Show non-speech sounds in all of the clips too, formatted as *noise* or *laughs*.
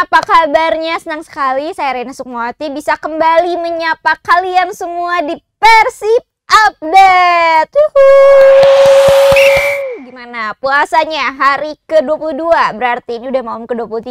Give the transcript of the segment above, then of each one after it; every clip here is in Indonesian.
apa kabarnya? Senang sekali saya Rena Sukmawati bisa kembali menyapa kalian semua di Persib Update. Gimana puasanya hari ke-22? Berarti ini udah mau ke-23.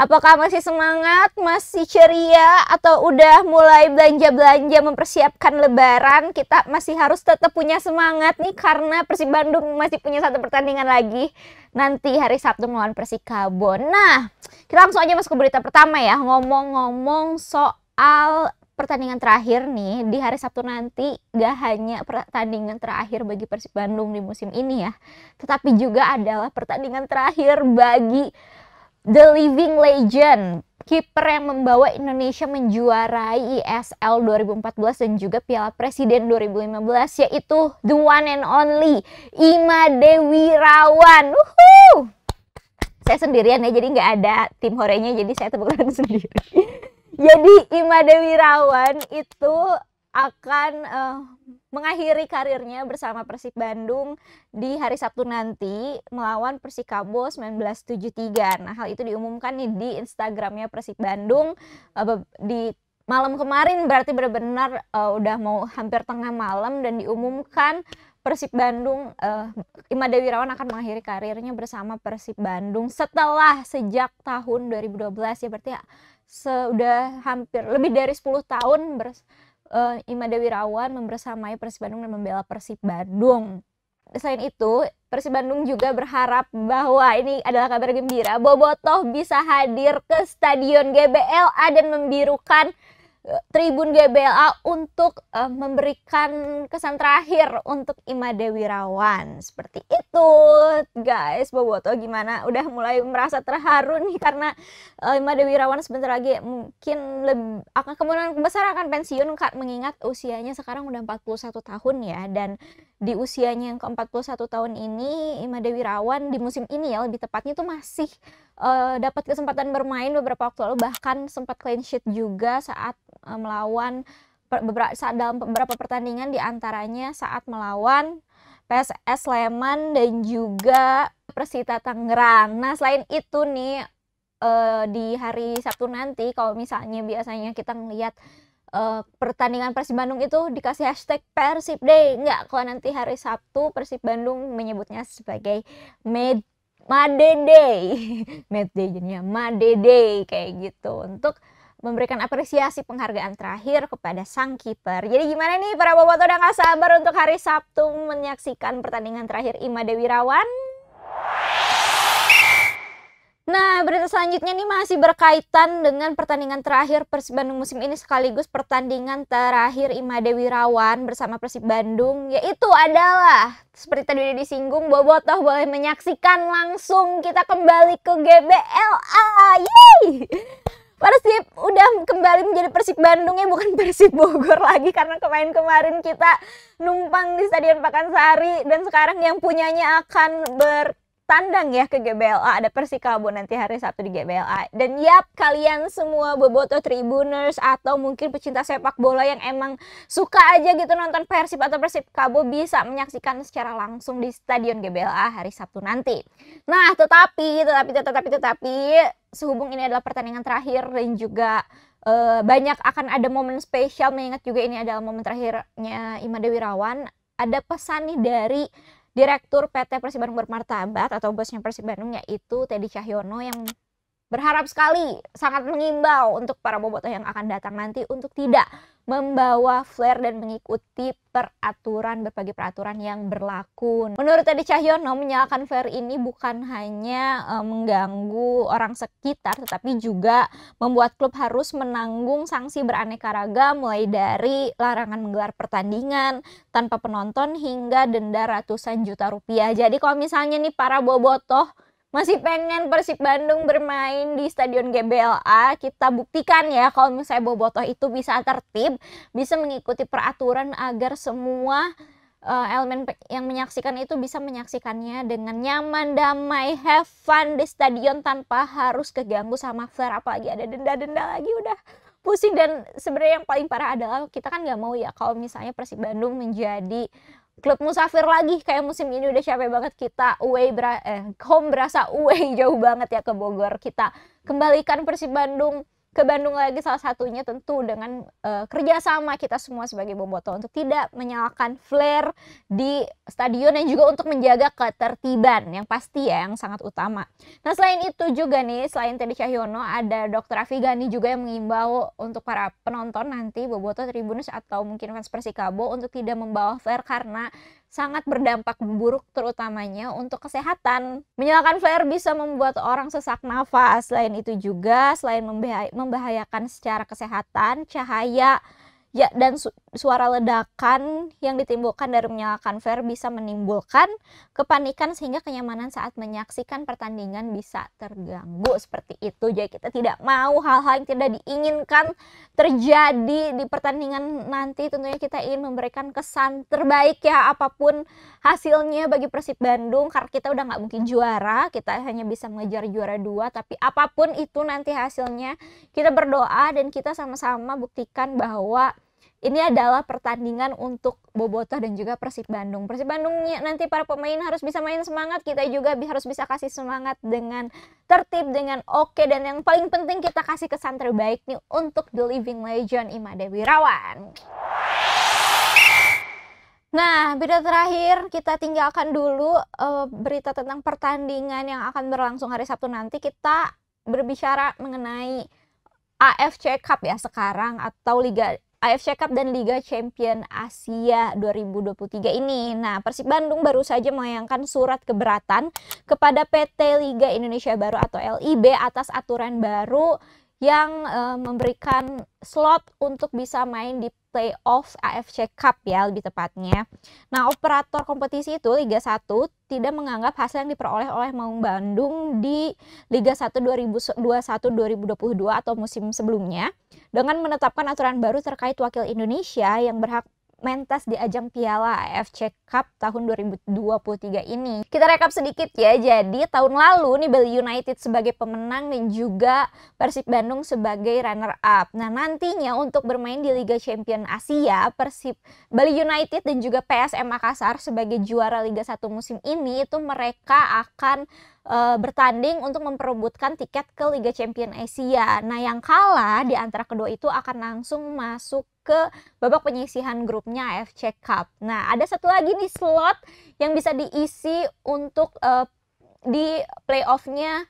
Apakah masih semangat, masih ceria, atau udah mulai belanja-belanja mempersiapkan lebaran? Kita masih harus tetap punya semangat nih karena Persib Bandung masih punya satu pertandingan lagi nanti hari Sabtu melawan Persikabo. Nah, kita langsung aja masuk ke berita pertama ya. Ngomong-ngomong soal pertandingan terakhir nih di hari Sabtu nanti gak hanya pertandingan terakhir bagi Persib Bandung di musim ini ya, tetapi juga adalah pertandingan terakhir bagi The Living Legend, kiper yang membawa Indonesia menjuarai ISL e 2014 dan juga Piala Presiden 2015 yaitu the one and only Ima Dewi Rawan. Uhuh. Saya sendirian ya, jadi nggak ada tim horenya, jadi saya tepuk tangan *laughs* sendiri. jadi Ima Dewi Rawan itu akan uh, mengakhiri karirnya bersama Persib Bandung di hari Sabtu nanti melawan Persikabo 1973. Nah, hal itu diumumkan nih di Instagramnya Persib Bandung uh, di malam kemarin berarti benar-benar uh, udah mau hampir tengah malam dan diumumkan Persib Bandung uh, Ima Dewi Rawan akan mengakhiri karirnya bersama Persib Bandung setelah sejak tahun 2012 ya berarti ya, sudah hampir lebih dari 10 tahun bersama uh, eh, Imada Wirawan membersamai Persib Bandung dan membela Persib Bandung. Selain itu, Persib Bandung juga berharap bahwa ini adalah kabar gembira, Bobotoh bisa hadir ke Stadion GBLA dan membirukan Tribun GBLA untuk uh, memberikan kesan terakhir untuk Ima Dewi Seperti itu, guys. Boboto gimana? Udah mulai merasa terharu nih karena uh, eh, Ima Dewi sebentar lagi mungkin lebih, akan kemungkinan besar akan pensiun mengingat usianya sekarang udah 41 tahun ya dan di usianya yang ke-41 tahun ini Ima Dewi di musim ini ya lebih tepatnya itu masih uh, dapat kesempatan bermain beberapa waktu lalu bahkan sempat clean sheet juga saat uh, melawan beberapa saat dalam beberapa pertandingan diantaranya saat melawan PSS Sleman dan juga Persita Tangerang. Nah selain itu nih uh, di hari Sabtu nanti kalau misalnya biasanya kita ngelihat uh, pertandingan Persib Bandung itu dikasih hashtag Persib Day. Enggak, kalau nanti hari Sabtu Persib Bandung menyebutnya sebagai Made Day, Made Day jadinya Day kayak gitu untuk memberikan apresiasi penghargaan terakhir kepada sang kiper. Jadi gimana nih para bobotoh udah gak sabar untuk hari Sabtu menyaksikan pertandingan terakhir Ima Dewi Nah, berita selanjutnya ini masih berkaitan dengan pertandingan terakhir Persib Bandung musim ini sekaligus pertandingan terakhir Imade Wirawan bersama Persib Bandung yaitu adalah seperti tadi udah disinggung Bobotoh boleh menyaksikan langsung kita kembali ke GBLA. Yeay! Persib udah kembali menjadi Persib Bandung ya bukan Persib Bogor lagi karena kemarin-kemarin kita numpang di Stadion Pakansari dan sekarang yang punyanya akan ber tandang ya ke GBLA ada Persikabo nanti hari Sabtu di GBLA dan yap kalian semua boboto tribuners atau mungkin pecinta sepak bola yang emang suka aja gitu nonton Persib atau Persikabo bisa menyaksikan secara langsung di Stadion GBLA hari Sabtu nanti nah tetapi tetapi tetapi tetapi sehubung ini adalah pertandingan terakhir dan juga uh, banyak akan ada momen spesial mengingat juga ini adalah momen terakhirnya Ima Dewi ada pesan nih dari Direktur PT Persib Bandung Bermartabat atau bosnya Persib Bandung yaitu Teddy Cahyono yang berharap sekali sangat mengimbau untuk para bobotoh yang akan datang nanti untuk tidak membawa flare dan mengikuti peraturan berbagai peraturan yang berlaku. Menurut Tadi Cahyono, menyalakan flare ini bukan hanya e, mengganggu orang sekitar tetapi juga membuat klub harus menanggung sanksi beraneka ragam mulai dari larangan menggelar pertandingan tanpa penonton hingga denda ratusan juta rupiah. Jadi kalau misalnya nih para bobotoh masih pengen Persib Bandung bermain di Stadion GBLA, kita buktikan ya kalau misalnya Bobotoh itu bisa tertib, bisa mengikuti peraturan agar semua uh, elemen yang menyaksikan itu bisa menyaksikannya dengan nyaman, damai, have fun di stadion tanpa harus keganggu sama flare apalagi ada denda-denda lagi udah pusing dan sebenarnya yang paling parah adalah kita kan nggak mau ya kalau misalnya Persib Bandung menjadi klub musafir lagi kayak musim ini udah capek banget kita away bra eh, home berasa away *laughs* jauh banget ya ke Bogor kita kembalikan Persib Bandung ke Bandung lagi salah satunya tentu dengan uh, eh, kerjasama kita semua sebagai bobotoh untuk tidak menyalakan flare di stadion dan juga untuk menjaga ketertiban yang pasti ya yang sangat utama. Nah selain itu juga nih selain Teddy Cahyono ada Dr. Afigani juga yang mengimbau untuk para penonton nanti bobotoh tribunus atau mungkin fans Persikabo untuk tidak membawa flare karena sangat berdampak buruk terutamanya untuk kesehatan. Menyalakan flare bisa membuat orang sesak nafas. Selain itu juga, selain membahayakan secara kesehatan, cahaya ya dan su suara ledakan yang ditimbulkan dari menyalakan flare bisa menimbulkan kepanikan sehingga kenyamanan saat menyaksikan pertandingan bisa terganggu seperti itu. Jadi kita tidak mau hal-hal yang tidak diinginkan terjadi di pertandingan nanti. Tentunya kita ingin memberikan kesan terbaik ya apapun hasilnya bagi Persib Bandung karena kita udah nggak mungkin juara, kita hanya bisa mengejar juara dua. Tapi apapun itu nanti hasilnya kita berdoa dan kita sama-sama buktikan bahwa ini adalah pertandingan untuk Bobotoh dan juga Persib Bandung. Persib Bandungnya nanti para pemain harus bisa main semangat, kita juga harus bisa kasih semangat dengan tertib, dengan oke dan yang paling penting kita kasih kesan terbaik nih untuk The Living Legend Ima Dewi Nah, berita terakhir kita tinggalkan dulu uh, berita tentang pertandingan yang akan berlangsung hari Sabtu nanti. Kita berbicara mengenai AFC Cup ya sekarang atau Liga AFC Cup dan Liga Champion Asia 2023 ini. Nah, Persib Bandung baru saja melayangkan surat keberatan kepada PT Liga Indonesia Baru atau LIB atas aturan baru yang e, memberikan slot untuk bisa main di playoff AFC Cup ya lebih tepatnya. Nah, operator kompetisi itu Liga 1 tidak menganggap hasil yang diperoleh oleh Maung Bandung di Liga 1 2021-2022 atau musim sebelumnya dengan menetapkan aturan baru terkait wakil Indonesia yang berhak mentas di ajang Piala AFC Cup tahun 2023 ini. Kita rekap sedikit ya, jadi tahun lalu nih Bali United sebagai pemenang dan juga Persib Bandung sebagai runner-up. Nah nantinya untuk bermain di Liga Champion Asia, Persib Bali United dan juga PSM Makassar sebagai juara Liga 1 musim ini itu mereka akan uh, bertanding untuk memperebutkan tiket ke Liga Champion Asia. Nah, yang kalah di hmm. antara kedua itu akan langsung masuk ke babak penyisihan grupnya AFC Cup. Nah, ada satu lagi nih slot yang bisa diisi untuk uh, di playoffnya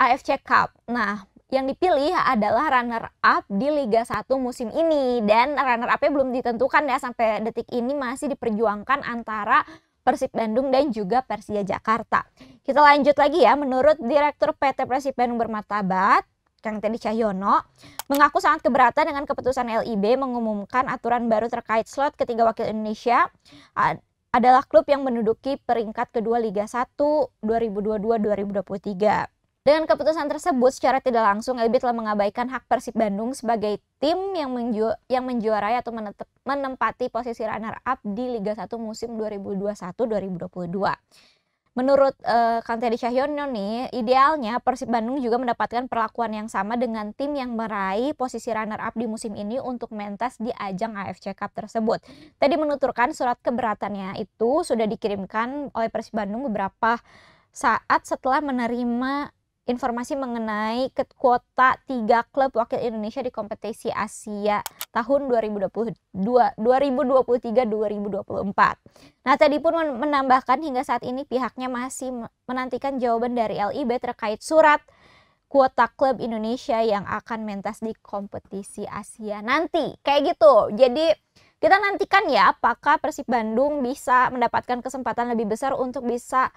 AFC Cup. Nah, yang dipilih adalah runner up di Liga 1 musim ini dan runner up-nya belum ditentukan ya sampai detik ini masih diperjuangkan antara Persib Bandung dan juga Persija Jakarta. Kita lanjut lagi ya, menurut Direktur PT Persib Bandung Bermartabat, Kang Teddy Cahyono mengaku sangat keberatan dengan keputusan LIB mengumumkan aturan baru terkait slot ketiga wakil Indonesia adalah klub yang menduduki peringkat kedua Liga 1 2022-2023. Dengan keputusan tersebut, secara tidak langsung LB telah mengabaikan hak Persib Bandung sebagai tim yang, menju yang menjuarai atau menempati posisi runner-up di Liga 1 musim 2021-2022. Menurut uh, eh, Kang Teddy Cahyono nih, idealnya Persib Bandung juga mendapatkan perlakuan yang sama dengan tim yang meraih posisi runner-up di musim ini untuk mentas di ajang AFC Cup tersebut. Tadi menuturkan surat keberatannya itu sudah dikirimkan oleh Persib Bandung beberapa saat setelah menerima informasi mengenai kuota tiga klub wakil Indonesia di kompetisi Asia tahun 2023-2024. Nah tadi pun menambahkan hingga saat ini pihaknya masih menantikan jawaban dari LIB terkait surat kuota klub Indonesia yang akan mentas di kompetisi Asia nanti. Kayak gitu. Jadi kita nantikan ya apakah Persib Bandung bisa mendapatkan kesempatan lebih besar untuk bisa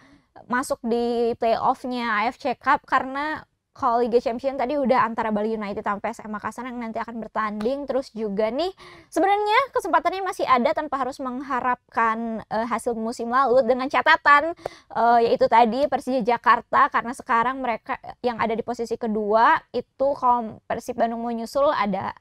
masuk di playoffnya AFC Cup karena kalau Liga Champions tadi udah antara Bali United sampai SM Makassar yang nanti akan bertanding terus juga nih sebenarnya kesempatannya masih ada tanpa harus mengharapkan uh, hasil musim lalu dengan catatan uh, yaitu tadi Persija Jakarta karena sekarang mereka yang ada di posisi kedua itu kalau Persib Bandung menyusul ada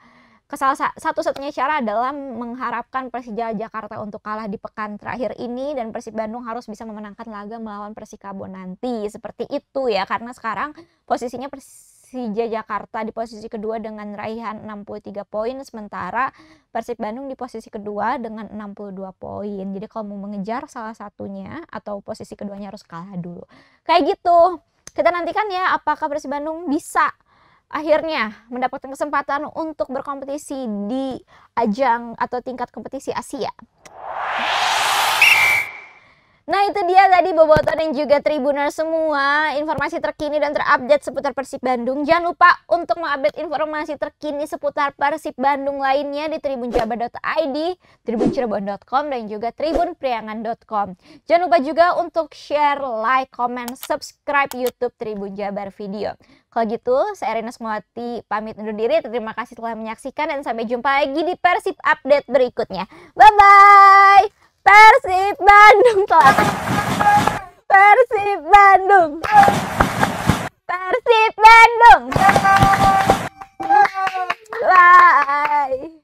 Kesal satu-satunya cara adalah mengharapkan Persija Jakarta untuk kalah di pekan terakhir ini dan Persib Bandung harus bisa memenangkan laga melawan Persikabo nanti. Seperti itu ya karena sekarang posisinya Persija Jakarta di posisi kedua dengan raihan 63 poin sementara Persib Bandung di posisi kedua dengan 62 poin. Jadi kalau mau mengejar salah satunya atau posisi keduanya harus kalah dulu. Kayak gitu. Kita nantikan ya apakah Persib Bandung bisa akhirnya mendapatkan kesempatan untuk berkompetisi di ajang atau tingkat kompetisi Asia. Nah itu dia tadi bobotoh dan juga Tribuner semua informasi terkini dan terupdate seputar Persib Bandung. Jangan lupa untuk mengupdate informasi terkini seputar Persib Bandung lainnya di tribunjabar.id, tribuncirebon.com dan juga tribunpriangan.com. Jangan lupa juga untuk share, like, comment, subscribe YouTube Tribun Jabar Video. Kalau gitu, saya Rina Semuati pamit undur diri. Terima kasih telah menyaksikan dan sampai jumpa lagi di Persib Update berikutnya. Bye-bye! Persib Bandung telat. Persib Bandung. Persib Bandung. Bye.